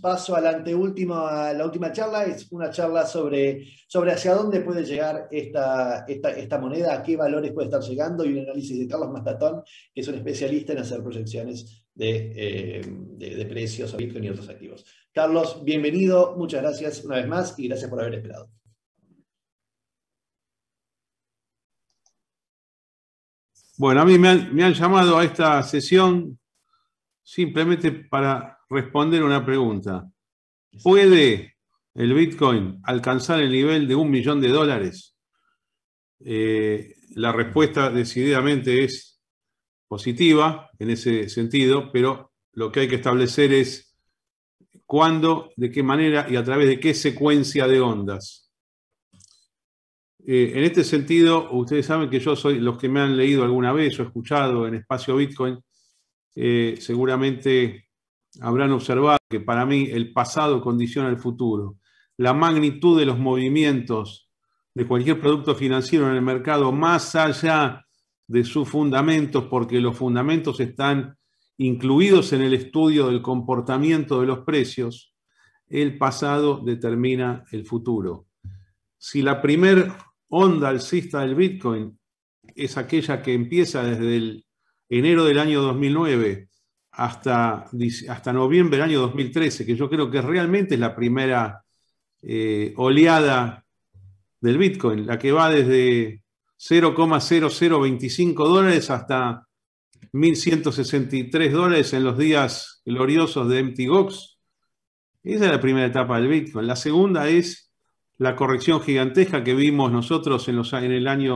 paso al anteúltimo, a la última charla, es una charla sobre, sobre hacia dónde puede llegar esta, esta, moneda, a qué valores puede estar llegando y un análisis de Carlos Mastatón, que es un especialista en hacer proyecciones eh, de, precios a Bitcoin y otros activos. Carlos, bienvenido, muchas gracias una vez más y gracias por haber esperado. Bueno, a mí me han llamado a esta sesión simplemente para responder una pregunta. ¿Puede el Bitcoin alcanzar el nivel de un millón de dólares? Eh, la respuesta decididamente es positiva en ese sentido, pero lo que hay que establecer es cuándo, de qué manera y a través de qué secuencia de ondas. Eh, en este sentido, ustedes saben que yo soy, los que me han leído alguna vez o escuchado en Espacio Bitcoin, eh, seguramente habrán observado que para mí el pasado condiciona el futuro. La magnitud de los movimientos de cualquier producto financiero en el mercado, más allá de sus fundamentos, porque los fundamentos están incluidos en el estudio del comportamiento de los precios, el pasado determina el futuro. Si la primera onda alcista del Bitcoin es aquella que empieza desde el enero del año 2009, hasta, hasta noviembre del año 2013, que yo creo que realmente es la primera eh, oleada del Bitcoin, la que va desde 0,0025 dólares hasta 1.163 dólares en los días gloriosos de MTGOX. Esa es la primera etapa del Bitcoin. La segunda es la corrección gigantesca que vimos nosotros en, los, en el año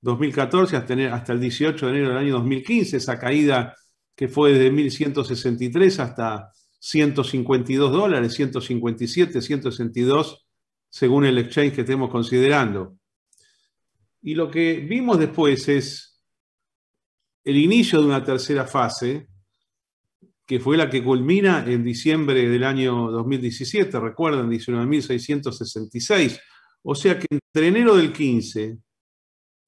2014 hasta, hasta el 18 de enero del año 2015, esa caída que fue desde 1163 hasta 152 dólares, 157, 162, según el exchange que estemos considerando. Y lo que vimos después es el inicio de una tercera fase, que fue la que culmina en diciembre del año 2017, recuerdan, 19.666. O sea que entre enero del 15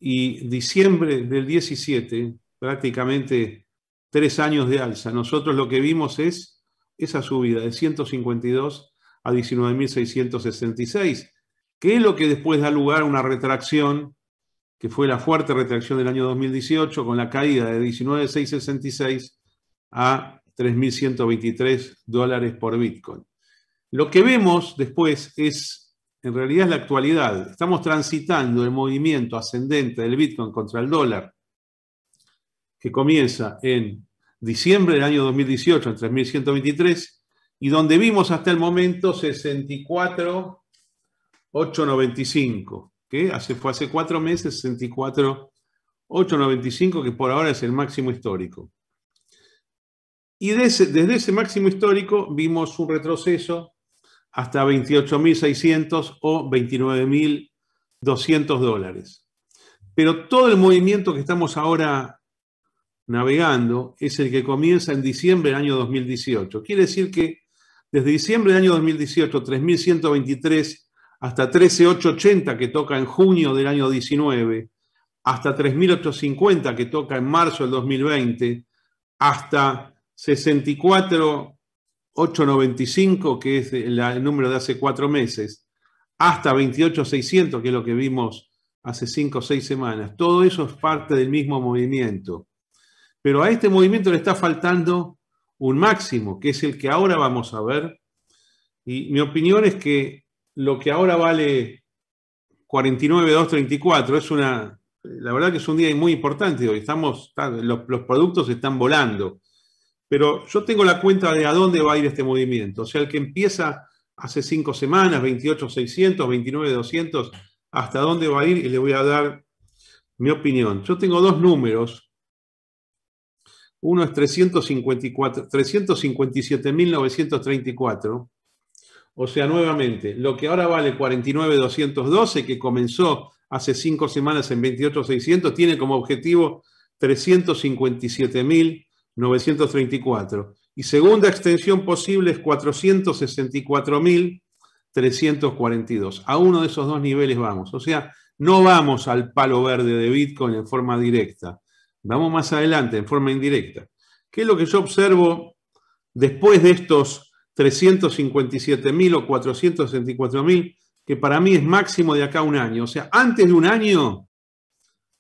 y diciembre del 17, prácticamente tres años de alza. Nosotros lo que vimos es esa subida de 152 a 19.666, que es lo que después da lugar a una retracción, que fue la fuerte retracción del año 2018, con la caída de 19.666 a 3.123 dólares por Bitcoin. Lo que vemos después es, en realidad, es la actualidad. Estamos transitando el movimiento ascendente del Bitcoin contra el dólar que comienza en diciembre del año 2018, en 3123, y donde vimos hasta el momento 64,895, que hace, fue hace cuatro meses 64,895, que por ahora es el máximo histórico. Y desde, desde ese máximo histórico vimos un retroceso hasta 28.600 o 29.200 dólares. Pero todo el movimiento que estamos ahora navegando es el que comienza en diciembre del año 2018. Quiere decir que desde diciembre del año 2018, 3.123 hasta 13.880 que toca en junio del año 19, hasta 3.850 que toca en marzo del 2020, hasta 64.895 que es el número de hace cuatro meses, hasta 28.600 que es lo que vimos hace cinco o seis semanas. Todo eso es parte del mismo movimiento. Pero a este movimiento le está faltando un máximo, que es el que ahora vamos a ver. Y mi opinión es que lo que ahora vale 49.234 es una, la verdad que es un día muy importante hoy. Estamos, los, los productos están volando. Pero yo tengo la cuenta de a dónde va a ir este movimiento. O sea, el que empieza hace cinco semanas, 28.600, 29.200, hasta dónde va a ir y le voy a dar mi opinión. Yo tengo dos números uno es 357.934. O sea, nuevamente, lo que ahora vale 49.212, que comenzó hace cinco semanas en 28.600, tiene como objetivo 357.934. Y segunda extensión posible es 464.342. A uno de esos dos niveles vamos. O sea, no vamos al palo verde de Bitcoin en forma directa. Vamos más adelante, en forma indirecta. ¿Qué es lo que yo observo después de estos 357.000 o 464.000, que para mí es máximo de acá un año? O sea, antes de un año,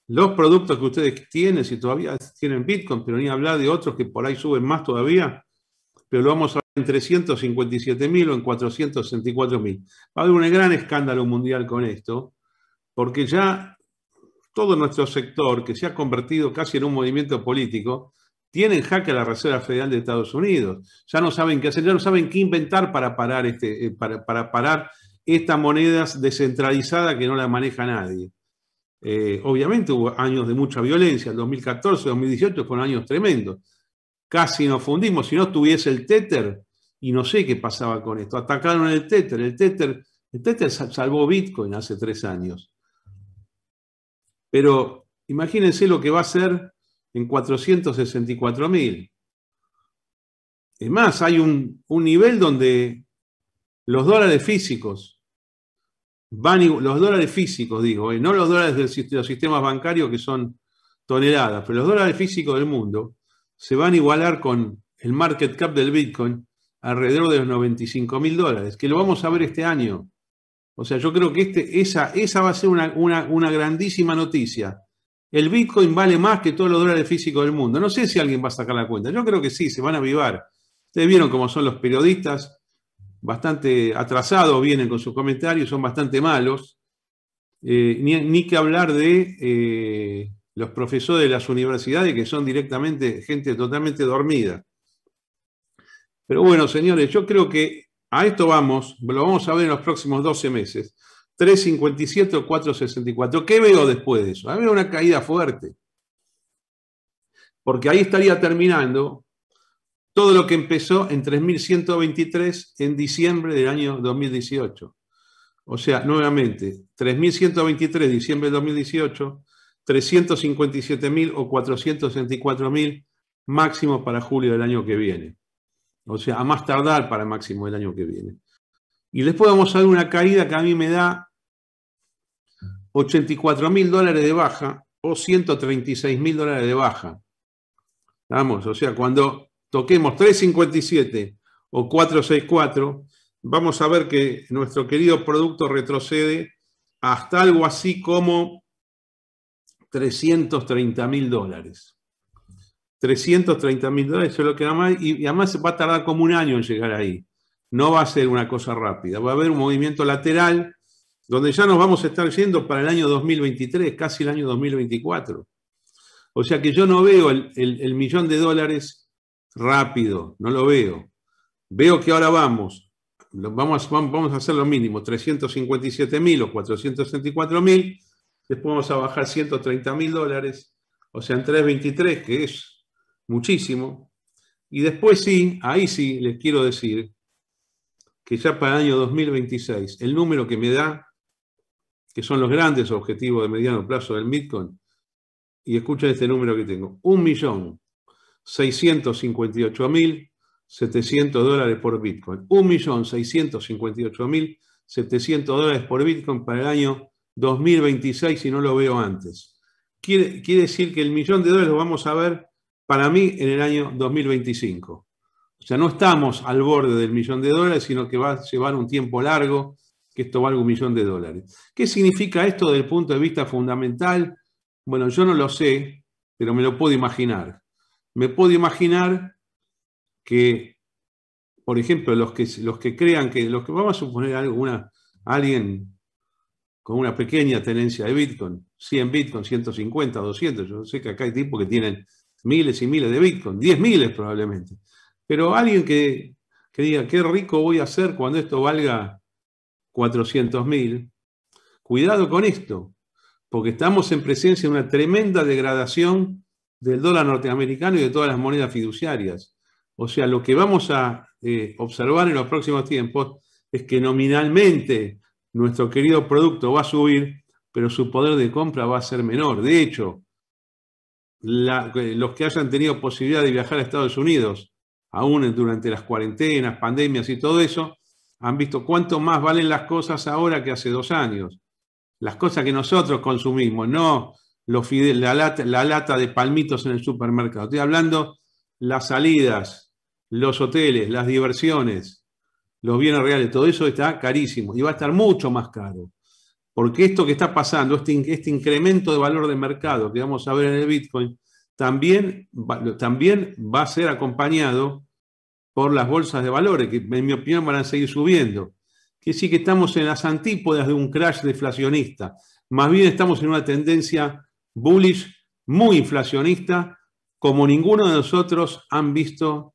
los productos que ustedes tienen, si todavía tienen Bitcoin, pero ni hablar de otros que por ahí suben más todavía, pero lo vamos a ver en 357.000 o en 464.000. Va a haber un gran escándalo mundial con esto, porque ya todo nuestro sector, que se ha convertido casi en un movimiento político, tiene jaque a la Reserva Federal de Estados Unidos. Ya no saben qué hacer, ya no saben qué inventar para parar, este, eh, para, para parar esta moneda descentralizada que no la maneja nadie. Eh, obviamente hubo años de mucha violencia, el 2014, 2018 fueron años tremendos. Casi nos fundimos, si no tuviese el Tether, y no sé qué pasaba con esto. Atacaron el Tether, el Tether, el Tether salvó Bitcoin hace tres años. Pero imagínense lo que va a ser en 464.000. mil. Es más, hay un, nivel donde los dólares físicos, van, los dólares físicos digo, eh, no los dólares del sistema sistemas bancarios que son toneladas, pero los dólares físicos del mundo se van a igualar con el market cap del Bitcoin alrededor de los 95 mil dólares, que lo vamos a ver este año. O sea, yo creo que este, esa, esa va a ser una, grandísima noticia. El Bitcoin vale más que todos los dólares físicos del mundo. No sé si alguien va a sacar la cuenta. Yo creo que sí, se van a avivar. Ustedes vieron cómo son los periodistas, bastante atrasados vienen con sus comentarios, son bastante malos. Eh, ni, ni, que hablar de eh, los profesores de las universidades, que son directamente gente totalmente dormida. Pero bueno, señores, yo creo que a esto vamos, lo vamos a ver en los próximos 12 meses. 3.57 o 4.64. ¿Qué veo después de eso? Había ah, una caída fuerte. Porque ahí estaría terminando todo lo que empezó en 3.123 en diciembre del año 2018. O sea, nuevamente, 3.123 diciembre de 2018, 357.000 o 464.000 máximo para julio del año que viene. O sea, a más tardar para el máximo el año que viene. Y después vamos a ver una caída que a mí me da 84 mil dólares de baja o 136 mil dólares de baja. Vamos, o sea, cuando toquemos 357 o 464, vamos a ver que nuestro querido producto retrocede hasta algo así como 330 mil dólares. 330 mil dólares, eso es lo que más, y, y además va a tardar como un año en llegar ahí. No va a ser una cosa rápida, va a haber un movimiento lateral donde ya nos vamos a estar yendo para el año 2023, casi el año 2024. O sea que yo no veo el, millón de dólares rápido, no lo veo. Veo que ahora vamos, vamos, vamos a hacer lo mínimo, 357 mil o 464 mil, después vamos a bajar 130 mil dólares, o sea, en 323, que es muchísimo. Y después sí, ahí sí les quiero decir que ya para el año 2026, el número que me da, que son los grandes objetivos de mediano plazo del Bitcoin, y escuchen este número que tengo, 1.658.700 dólares por Bitcoin. 1.658.700 dólares por Bitcoin para el año 2026 si no lo veo antes. Quiere, quiere decir que el millón de dólares lo vamos a ver para mí en el año 2025. O sea, no estamos al borde del millón de dólares, sino que va a llevar un tiempo largo que esto valga un millón de dólares. ¿Qué significa esto desde el punto de vista fundamental? Bueno, yo no lo sé, pero me lo puedo imaginar. Me puedo imaginar que, por ejemplo, los que, los que crean que, los que vamos a suponer alguna, alguien con una pequeña tenencia de Bitcoin, 100 Bitcoin, 150, 200, yo sé que acá hay tipos que tienen miles y miles de Bitcoin, diez miles probablemente. Pero alguien que, que diga, qué rico voy a ser cuando esto valga 400 mil, cuidado con esto, porque estamos en presencia de una tremenda degradación del dólar norteamericano y de todas las monedas fiduciarias. O sea, lo que vamos a eh, observar en los próximos tiempos es que nominalmente nuestro querido producto va a subir, pero su poder de compra va a ser menor. De hecho, los que hayan tenido posibilidad de viajar a Estados Unidos, aún durante las cuarentenas, pandemias y todo eso, han visto cuánto más valen las cosas ahora que hace dos años. Las cosas que nosotros consumimos, no la, lata, la lata de palmitos en el supermercado. Estoy hablando las salidas, los hoteles, las diversiones, los bienes reales, todo eso está carísimo y va a estar mucho más caro. Porque esto que está pasando, este, este, incremento de valor de mercado que vamos a ver en el Bitcoin, también va, también va a ser acompañado por las bolsas de valores, que en mi opinión van a seguir subiendo. Que sí que estamos en las antípodas de un crash deflacionista. Más bien estamos en una tendencia bullish muy inflacionista, como ninguno de nosotros han visto,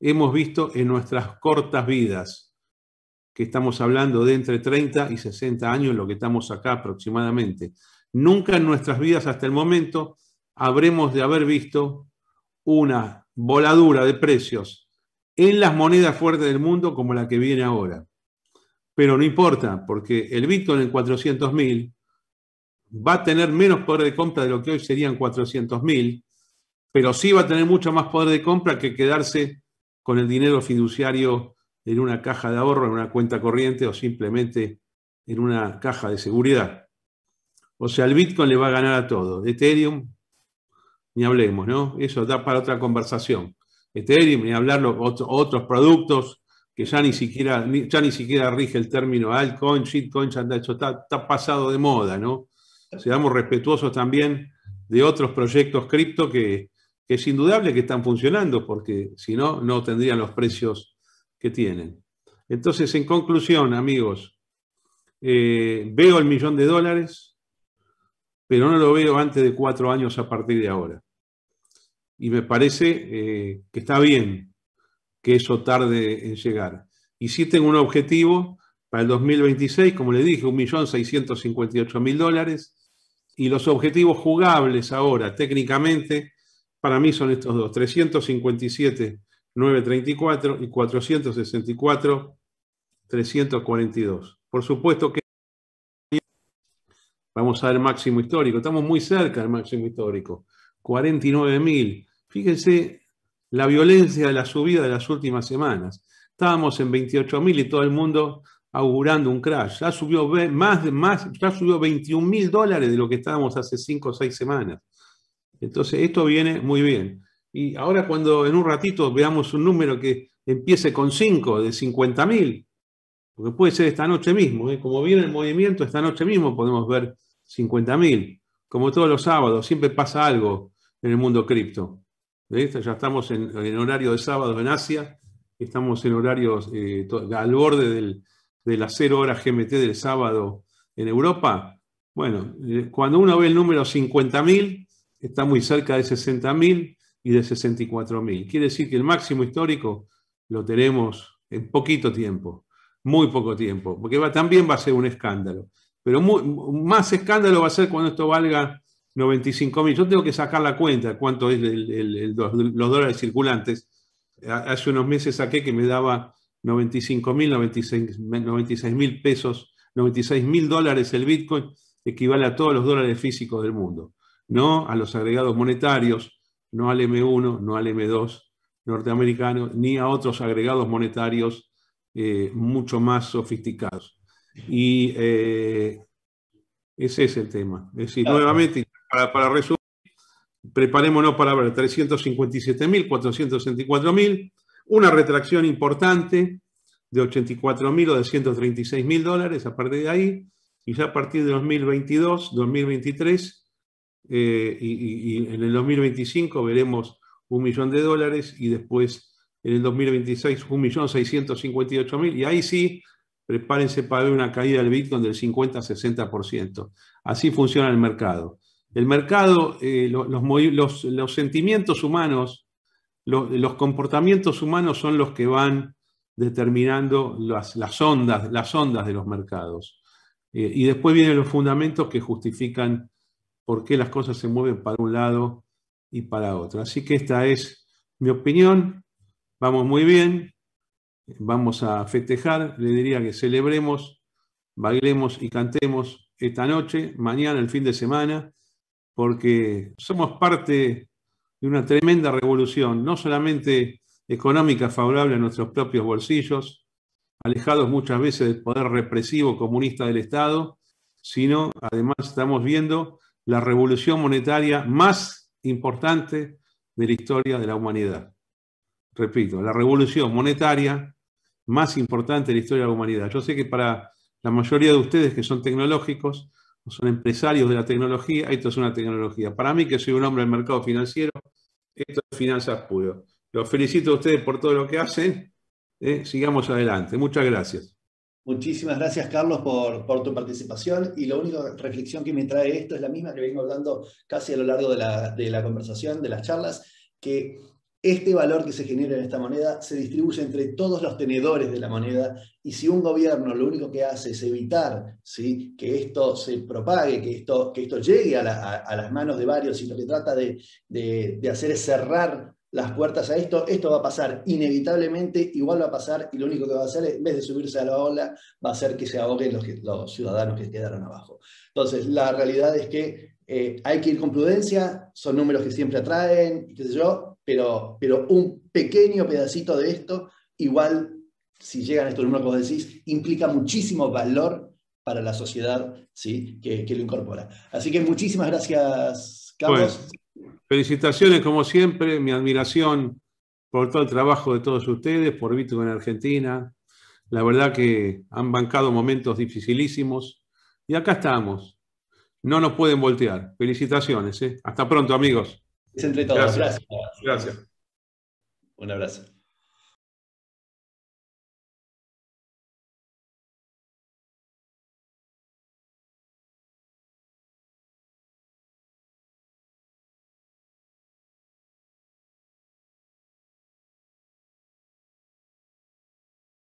hemos visto en nuestras cortas vidas que estamos hablando de entre 30 y 60 años, lo que estamos acá aproximadamente. Nunca en nuestras vidas hasta el momento habremos de haber visto una voladura de precios en las monedas fuertes del mundo como la que viene ahora. Pero no importa, porque el Bitcoin en 400.000 va a tener menos poder de compra de lo que hoy serían 400.000, pero sí va a tener mucho más poder de compra que quedarse con el dinero fiduciario en una caja de ahorro, en una cuenta corriente o simplemente en una caja de seguridad. O sea, el Bitcoin le va a ganar a todo. Ethereum, ni hablemos, ¿no? Eso da para otra conversación. Ethereum, ni hablar otros productos que ya ni siquiera, ya ni siquiera rige el término altcoin, shitcoin, ya hecho, está, pasado de moda, ¿no? Seamos respetuosos también de otros proyectos cripto que es indudable que están funcionando, porque si no, no tendrían los precios que tienen. Entonces, en conclusión, amigos, eh, veo el millón de dólares, pero no lo veo antes de cuatro años a partir de ahora. Y me parece eh, que está bien que eso tarde en llegar. Y sí tengo un objetivo para el 2026, como le dije, 1.658.000 dólares. Y los objetivos jugables ahora, técnicamente, para mí son estos dos, 357 934 y 464 342. Por supuesto que vamos al máximo histórico, estamos muy cerca del máximo histórico, 49.000. Fíjense la violencia de la subida de las últimas semanas. Estábamos en 28.000 y todo el mundo augurando un crash. Ya subió más, más, ya subió 21 mil dólares de lo que estábamos hace 5 o 6 semanas. Entonces, esto viene muy bien. Y ahora cuando en un ratito veamos un número que empiece con 5, de 50.000, porque puede ser esta noche mismo, ¿eh? como viene el movimiento, esta noche mismo podemos ver 50.000, como todos los sábados, siempre pasa algo en el mundo cripto. Ya estamos en, horario de sábado en Asia, estamos en horarios eh, al borde de las 0 horas GMT del sábado en Europa. Bueno, eh, cuando uno ve el número 50.000, está muy cerca de 60.000, y de 64.000. Quiere decir que el máximo histórico lo tenemos en poquito tiempo, muy poco tiempo, porque va, también va a ser un escándalo. Pero más escándalo va a ser cuando esto valga 95.000. Yo tengo que sacar la cuenta cuánto es los dólares circulantes. Hace unos meses saqué que me daba 95.000, 96 mil pesos, 96 mil dólares el Bitcoin, equivale a todos los dólares físicos del mundo, ¿no? A los agregados monetarios, no al M1, no al M2 norteamericano, ni a otros agregados monetarios eh, mucho más sofisticados. Y eh, ese es el tema. Es decir, nuevamente, para, para, resumir, preparémonos para ver 357.000, 464.000, una retracción importante de 84.000 o de 136.000 dólares a partir de ahí, y ya a partir de 2022, 2023, eh, y, en el 2025 veremos un millón de dólares y después en el 2026 un millón 658 mil y ahí sí prepárense para ver una caída del Bitcoin del 50-60%. Así funciona el mercado. El mercado, eh, los, los, sentimientos humanos, los, comportamientos humanos son los que van determinando las, ondas, las ondas de los mercados. Eh, y después vienen los fundamentos que justifican por qué las cosas se mueven para un lado y para otro. Así que esta es mi opinión. Vamos muy bien. Vamos a festejar. Le diría que celebremos, bailemos y cantemos esta noche, mañana, el fin de semana, porque somos parte de una tremenda revolución, no solamente económica favorable a nuestros propios bolsillos, alejados muchas veces del poder represivo comunista del Estado, sino además estamos viendo la revolución monetaria más importante de la historia de la humanidad. Repito, la revolución monetaria más importante de la historia de la humanidad. Yo sé que para la mayoría de ustedes que son tecnológicos, o son empresarios de la tecnología, esto es una tecnología. Para mí, que soy un hombre del mercado financiero, esto es finanzas puro. Los felicito a ustedes por todo lo que hacen. ¿eh? sigamos adelante. Muchas gracias. Muchísimas gracias, Carlos, por, tu participación. Y la única reflexión que me trae esto es la misma que vengo dando casi a lo largo de la, conversación, de las charlas, que este valor que se genera en esta moneda se distribuye entre todos los tenedores de la moneda y si un gobierno lo único que hace es evitar que esto se propague, que esto, que esto llegue a, las manos de varios y lo que trata de hacer es cerrar las puertas a esto, esto va a pasar inevitablemente, igual va a pasar y lo único que va a hacer en vez de subirse a la ola, va a ser que se ahoguen los, ciudadanos que quedaron abajo. Entonces, la realidad es que eh, hay que ir con prudencia, son números que siempre atraen, qué sé yo, pero, pero un pequeño pedacito de esto, igual, si llegan estos números que vos decís, implica muchísimo valor para la sociedad ¿sí? que, lo incorpora. Así que muchísimas gracias, Carlos. Pues, Felicitaciones, como siempre, mi admiración por todo el trabajo de todos ustedes, por en Argentina. La verdad que han bancado momentos dificilísimos y acá estamos. No nos pueden voltear. Felicitaciones. ¿eh? Hasta pronto, amigos. Gracias. Un abrazo.